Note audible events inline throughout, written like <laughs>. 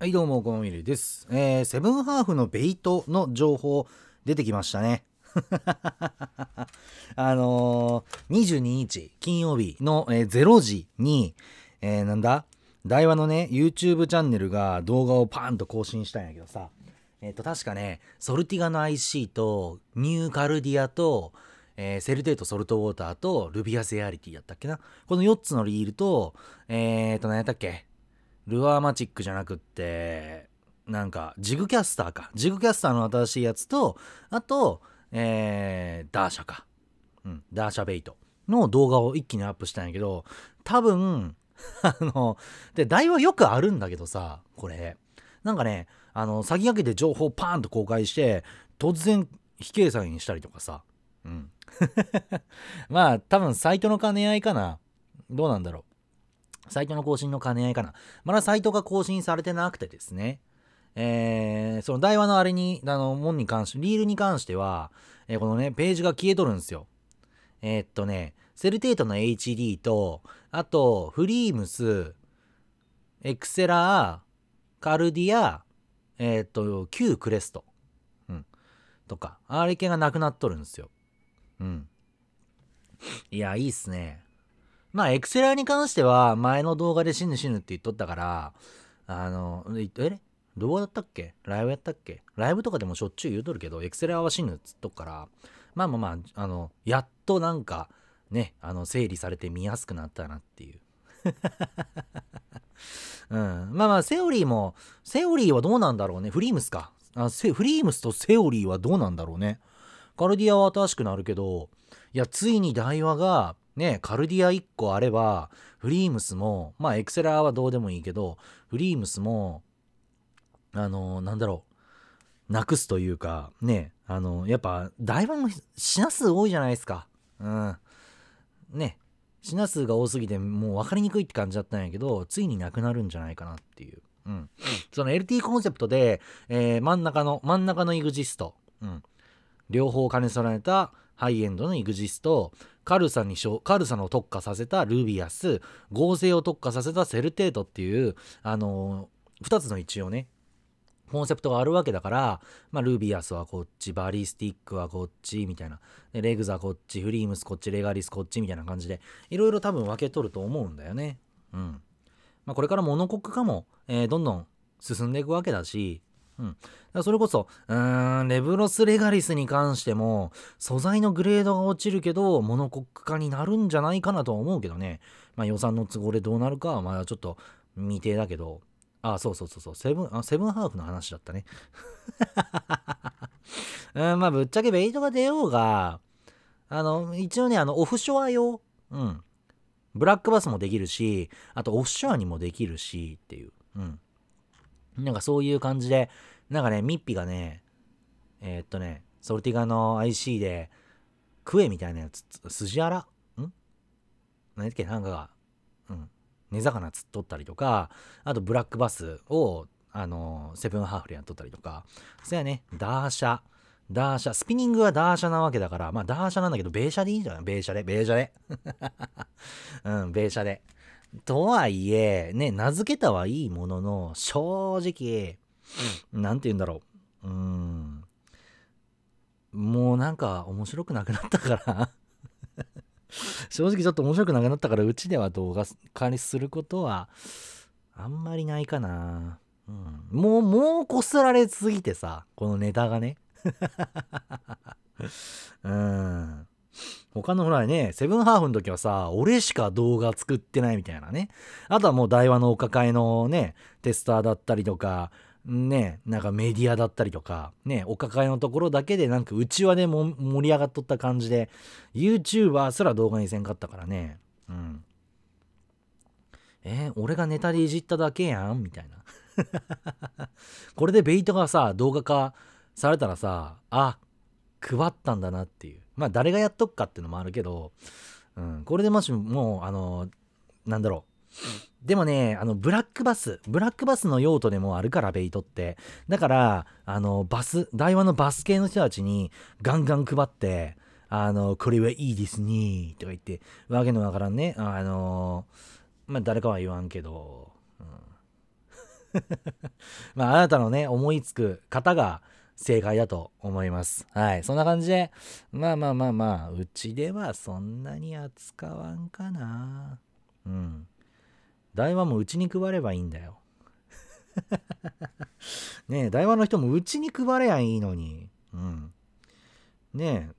はいどうも、このみりです。えー、セブンハーフのベイトの情報出てきましたね。<laughs> あのー、22日金曜日の、えー、0時に、えー、なんだ台湾のね、YouTube チャンネルが動画をパーンと更新したんやけどさ、えっ、ー、と、確かね、ソルティガの IC と、ニューカルディアと、えー、セルテートソルトウォーターと、ルビアセアリティやったっけなこの4つのリールと、えっ、ー、と、何やったっけルアーマチックじゃなくって、なんか、ジグキャスターか。ジグキャスターの新しいやつと、あと、えー、ダーシャか。うん、ダーシャベイトの動画を一気にアップしたんやけど、多分、<laughs> あの、で、台はよくあるんだけどさ、これ。なんかね、あの、先駆けて情報パーンと公開して、突然非掲載にしたりとかさ。うん。<laughs> まあ、多分サイトの兼ね合いかな。どうなんだろう。サイトの更新の兼ね合いかな。まだサイトが更新されてなくてですね。えー、その台話のあれに、あの、門に関して、リールに関しては、えー、このね、ページが消えとるんですよ。えー、っとね、セルテートの HD と、あと、フリームス、エクセラー、カルディア、えー、っと、旧クレスト。うん。とか、あれ系がなくなっとるんですよ。うん。いや、いいっすね。まあ、エクセラーに関しては、前の動画で死ぬ死ぬって言っとったから、あの、え動画だったっけライブやったっけライブとかでもしょっちゅう言うとるけど、エクセラーは死ぬっつっとくから、まあまあまあ、あの、やっとなんか、ね、あの、整理されて見やすくなったなっていう。<laughs> うん、まあまあ、セオリーも、セオリーはどうなんだろうね。フリームスか。あフリームスとセオリーはどうなんだろうね。カルディアは新しくなるけど、いや、ついにダイワが、ね、カルディア1個あれば、フリームスも、まあ、エクセラーはどうでもいいけど、フリームスも、あのー、なんだろう、なくすというか、ね、あのー、やっぱ、台いの品数多いじゃないですか。うん。ね、品数が多すぎて、もう分かりにくいって感じだったんやけど、ついになくなるんじゃないかなっていう。うん。その LT コンセプトで、えー、真ん中の、真ん中のイグジスト。うん。両方兼ね備えたハイエンドのイグジスト、カルにの特化させたルビアス合成を特化させたセルテートっていうあのー、2つの一応ねコンセプトがあるわけだから、まあ、ルビアスはこっち、バリスティックはこっち、みたいな。で、レグザこっち、フリームスこっち、レガリスこっち、みたいな感じで、いろいろ多分分け取ると思うんだよね。うん。まあ、これからモノコック化も、えー、どんどん進んでいくわけだし、うん、それこそ、うーん、レブロス・レガリスに関しても、素材のグレードが落ちるけど、モノコック化になるんじゃないかなとは思うけどね。まあ予算の都合でどうなるかは、まだちょっと未定だけど。あ、そうそうそうそう、セブン、あセブンハーフの話だったね。<laughs> うん、まあぶっちゃけベイトが出ようが、あの、一応ね、あの、オフショア用、うん。ブラックバスもできるし、あとオフショアにもできるし、っていう。うん。なんかそういう感じで、なんかね、ミッピがね、えー、っとね、ソルティガの IC で、クエみたいなやつ、筋アらん何だっけなんかが、うん、根魚釣っとったりとか、あとブラックバスを、あのー、セブンハーフでやっとったりとか、そやね、ダーシャ、ダーシャ、スピニングはダーシャなわけだから、まあダーシャなんだけど、ベーシャでいいんじゃないベーシャで、ベーシャで。<laughs> うん、ベーシャで。とはいえ、ね、名付けたはいいものの、正直、なんて言うんだろう。うん。もうなんか面白くなくなったから <laughs> 正直ちょっと面白くなくなったから、うちでは動画管理することは、あんまりないかな。うん、もう、もうこすられすぎてさ、このネタがね。<laughs> うん。他のほらね、セブンハーフの時はさ、俺しか動画作ってないみたいなね。あとはもう台湾のお抱えのね、テスターだったりとか、ね、なんかメディアだったりとか、ね、お抱えのところだけでなんか内輪でも盛り上がっとった感じで、YouTuber すら動画にせんかったからね。うん。えー、俺がネタでいじっただけやんみたいな。これでベイトがさ、動画化されたらさ、あ、配ったんだなっていう。まあ誰がやっとくかっていうのもあるけど、うん、これでもしもう、あの、なんだろう。でもね、あの、ブラックバス、ブラックバスの用途でもあるから、ベイトって。だから、あの、バス、台湾のバス系の人たちにガンガン配って、あの、これはいいですね、とか言って、わけのわからんね、あの、まあ、誰かは言わんけど、うん、<laughs> まあ、あなたのね、思いつく方が、正解だと思います。はい。そんな感じで、まあまあまあまあ、うちではそんなに扱わんかな。うん。台湾もうちに配ればいいんだよ。<laughs> ねえ、台湾の人もうちに配れやいいのに。うん。ねえ、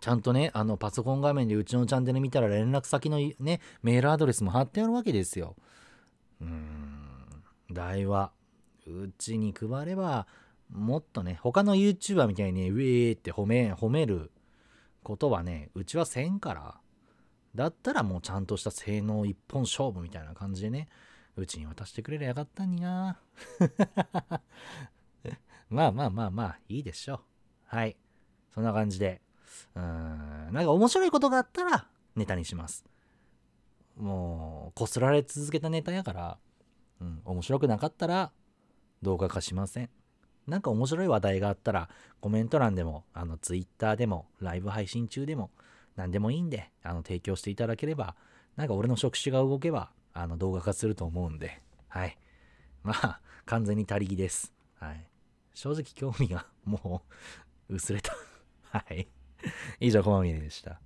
ちゃんとね、あの、パソコン画面でうちのチャンネル見たら連絡先のね、メールアドレスも貼ってあるわけですよ。うーん、台話。うちに配ればもっとね、他の YouTuber みたいに、ウィーって褒め、褒めることはね、うちはせんから。だったらもうちゃんとした性能一本勝負みたいな感じでね、うちに渡してくれりゃよかったんにな <laughs> まあまあまあまあ、いいでしょう。はい。そんな感じで。うん、なんか面白いことがあったらネタにします。もう、こすられ続けたネタやから、うん、面白くなかったら動画化しません。なんか面白い話題があったら、コメント欄でも、あの、ツイッターでも、ライブ配信中でも、何でもいいんで、あの、提供していただければ、なんか俺の職種が動けば、あの、動画化すると思うんで、はい。まあ、完全に他力です。はい。正直興味が、もう薄れたはい。以上、こまみれでした。